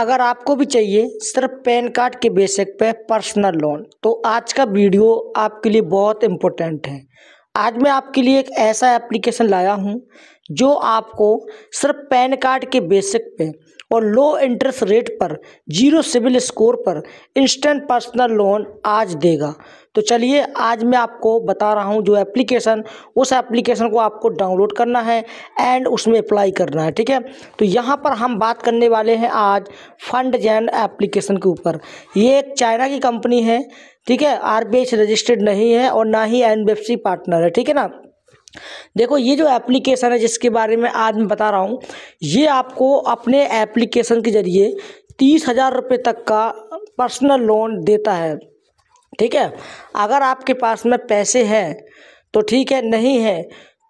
अगर आपको भी चाहिए सिर्फ पैन कार्ड के बेसिक पे पर्सनल लोन तो आज का वीडियो आपके लिए बहुत इम्पोर्टेंट है आज मैं आपके लिए एक ऐसा एप्लीकेशन लाया हूँ जो आपको सिर्फ पैन कार्ड के बेसिक पे और लो इंटरेस्ट रेट पर जीरो सिविल स्कोर पर इंस्टेंट पर्सनल लोन आज देगा तो चलिए आज मैं आपको बता रहा हूँ जो एप्लीकेशन उस एप्लीकेशन को आपको डाउनलोड करना है एंड उसमें अप्लाई करना है ठीक है तो यहाँ पर हम बात करने वाले हैं आज फंड जैन एप्लीकेशन के ऊपर ये एक चाइना की कंपनी है ठीक है आर रजिस्टर्ड नहीं है और ना ही एन पार्टनर है ठीक है ना देखो ये जो एप्लीकेशन है जिसके बारे में आज मैं बता रहा हूँ ये आपको अपने एप्लीकेशन के ज़रिए तीस हज़ार रुपये तक का पर्सनल लोन देता है ठीक है अगर आपके पास में पैसे हैं तो ठीक है नहीं है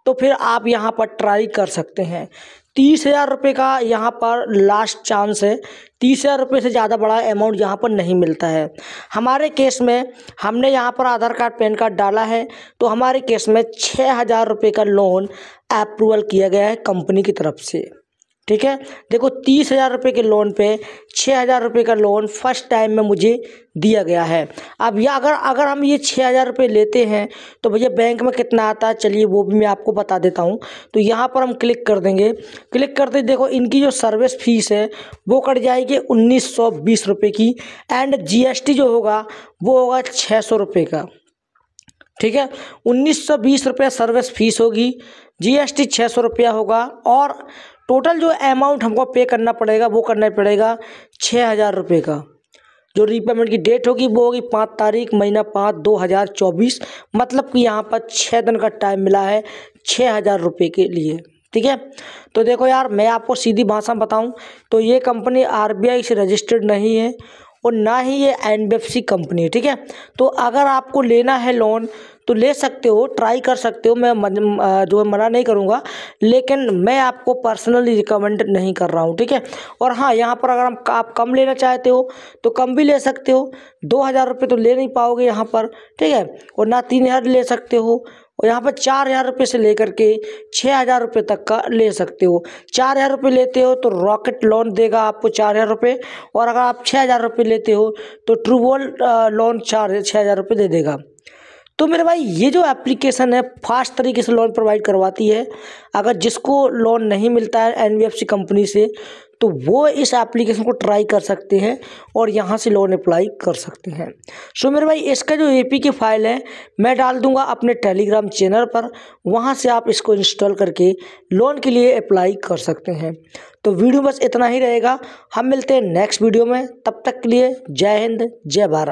तो फिर आप यहाँ पर ट्राई कर सकते हैं तीस हज़ार रुपये का यहाँ पर लास्ट चांस है तीस हज़ार रुपये से ज़्यादा बड़ा अमाउंट यहाँ पर नहीं मिलता है हमारे केस में हमने यहाँ पर आधार कार्ड पैन कार्ड डाला है तो हमारे केस में छः हज़ार रुपये का लोन अप्रूवल किया गया है कंपनी की तरफ से ठीक है देखो तीस हज़ार रुपये के लोन पे छः हज़ार रुपये का लोन फर्स्ट टाइम में मुझे दिया गया है अब या अगर अगर हम ये छः हज़ार रुपये लेते हैं तो भैया बैंक में कितना आता है चलिए वो भी मैं आपको बता देता हूँ तो यहाँ पर हम क्लिक कर देंगे क्लिक करते देखो इनकी जो सर्विस फीस है वो कट जाएगी उन्नीस सौ बीस रुपये की एंड टी जो होगा वो होगा छः सौ रुपये का ठीक है उन्नीस सौ बीस रुपये सर्विस फीस होगी जीएसटी छः सौ रुपया होगा और टोटल जो अमाउंट हमको पे करना पड़ेगा वो करना पड़ेगा छः हज़ार रुपये का जो रीपेमेंट की डेट होगी वो होगी पाँच तारीख महीना पाँच दो हज़ार चौबीस मतलब कि यहाँ पर छः दिन का टाइम मिला है छः हज़ार रुपये के लिए ठीक है तो देखो यार मैं आपको सीधी भाषा बताऊं तो ये कंपनी आरबीआई से रजिस्टर्ड नहीं है और ना ही ये एन कंपनी है ठीक है तो अगर आपको लेना है लोन तो ले सकते हो ट्राई कर सकते हो मैं जो है मना नहीं करूँगा लेकिन मैं आपको पर्सनली रिकमेंड नहीं कर रहा हूँ ठीक है और हाँ यहाँ पर अगर हम आप कम लेना चाहते हो तो कम भी ले सकते हो दो हज़ार रुपये तो ले नहीं पाओगे यहाँ पर ठीक है और ना तीन हज़ार ले सकते हो और यहाँ पर चार हज़ार रुपये से लेकर के छः हज़ार रुपये तक का ले सकते हो चार हज़ार रुपये लेते हो तो रॉकेट लोन देगा आपको चार हज़ार रुपये और अगर आप छः हज़ार रुपये लेते हो तो ट्रूबोल लोन चार छः हज़ार रुपये दे देगा तो मेरे भाई ये जो एप्लीकेशन है फास्ट तरीके से लोन प्रोवाइड करवाती है अगर जिसको लोन नहीं मिलता है एन कंपनी से तो वो इस एप्लीकेशन को ट्राई कर सकते हैं और यहाँ से लोन अप्लाई कर सकते हैं सो मेरे भाई इसका जो ए की फ़ाइल है मैं डाल दूँगा अपने टेलीग्राम चैनल पर वहाँ से आप इसको इंस्टॉल करके लोन के लिए अप्लाई कर सकते हैं तो वीडियो बस इतना ही रहेगा हम मिलते हैं नेक्स्ट वीडियो में तब तक के लिए जय हिंद जय भारत